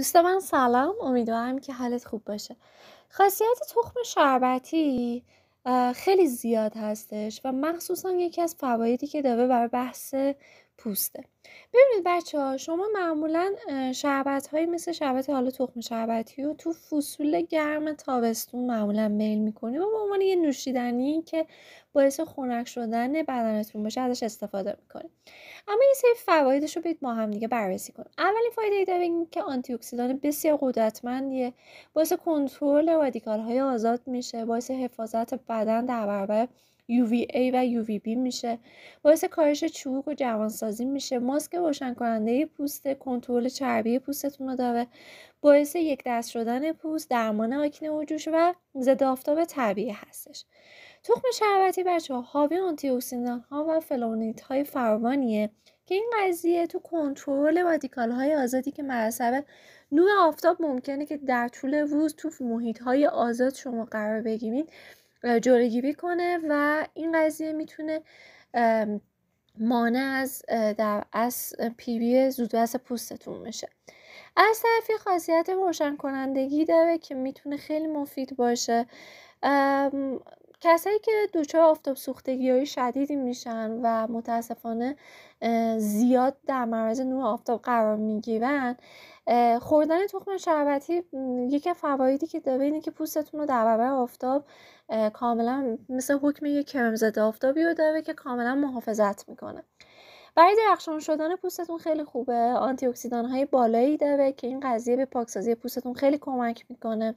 دوست من سلام امیدوارم که حالت خوب باشه خاصیت تخم شربتی خیلی زیاد هستش و مخصوصا یکی از فوایدی که داره برای بحث پوسته ببینید بچه ها شما معمولا شربت هایی مثل شربت حالا تخم شربتی و تو فصول گرم تابستون معمولا میل میکنید و به عنوان یه نوشیدنی که باعث خنک شدن بدنتون باشه ازش استفاده میکنیم اما یه سری فوایدش رو بید ما هم دیگه بررسی کنیم اولین فایده داریم که آنتی اکسیدان بسیار قدرتمندیه باعث کنترل رادیکال های آزاد میشه باعث حفاظت بدن در برابر UVA و UVB میشه باعث کاهش چروک و جوانسازی میشه ماسک روشن کننده پوست کنترل چربی پوستتون رو داره باعث یک دست شدن پوست درمان آکنه و جوش و ضد آفتاب طبیعی هستش تخم شربتی بچه ها حاوی آنتی اکسیدان ها و فلونیت های فراوانیه که این قضیه تو کنترل رادیکال های آزادی که مرسبه نور آفتاب ممکنه که در طول روز تو محیط های آزاد شما قرار بگیرید جلوگیری کنه و این قضیه میتونه مانع از در از پیری زودرس پوستتون بشه از طرفی خاصیت روشن کنندگی داره که میتونه خیلی مفید باشه کسایی که دچار آفتاب سوختگی شدیدی میشن و متاسفانه زیاد در معرض نور آفتاب قرار میگیرن خوردن تخم شربتی یکی از فوایدی که داره اینه که پوستتون رو در برابر آفتاب کاملا مثل حکم یک کرمزده آفتابی رو داره که کاملا محافظت میکنه برای درخشان شدن پوستتون خیلی خوبه آنتی اکسیدان های بالایی داره که این قضیه به پاکسازی پوستتون خیلی کمک میکنه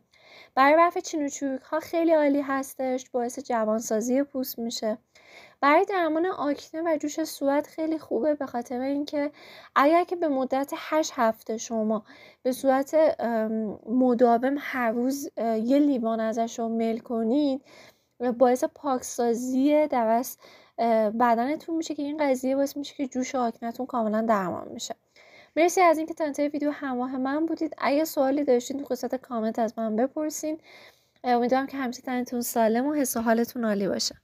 برای رفع چین ها خیلی عالی هستش باعث جوانسازی پوست میشه برای درمان آکنه و جوش صورت خیلی خوبه به خاطر اینکه اگر که به مدت 8 هفته شما به صورت مداوم هر روز یه لیوان ازش رو میل کنید باعث پاکسازی در بدنتون میشه که این قضیه باعث میشه که جوش آکنتون کاملا درمان میشه مرسی از اینکه تا انتهای ویدیو همراه من بودید اگه سوالی داشتین تو قسمت کامنت از من بپرسین امیدوارم که همیشه تنتون سالم و حس و حالتون عالی باشه